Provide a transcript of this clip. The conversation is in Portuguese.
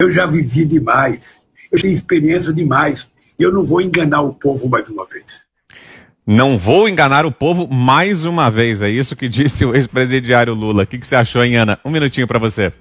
Eu já vivi demais, eu tenho experiência demais. Eu não vou enganar o povo mais uma vez. Não vou enganar o povo mais uma vez. É isso que disse o ex-presidiário Lula. O que, que você achou, hein, Ana? Um minutinho para você.